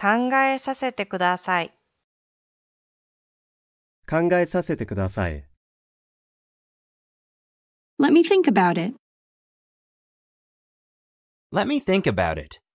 考えさせてください。考えさせてください。Let me think about it. Let me think about it.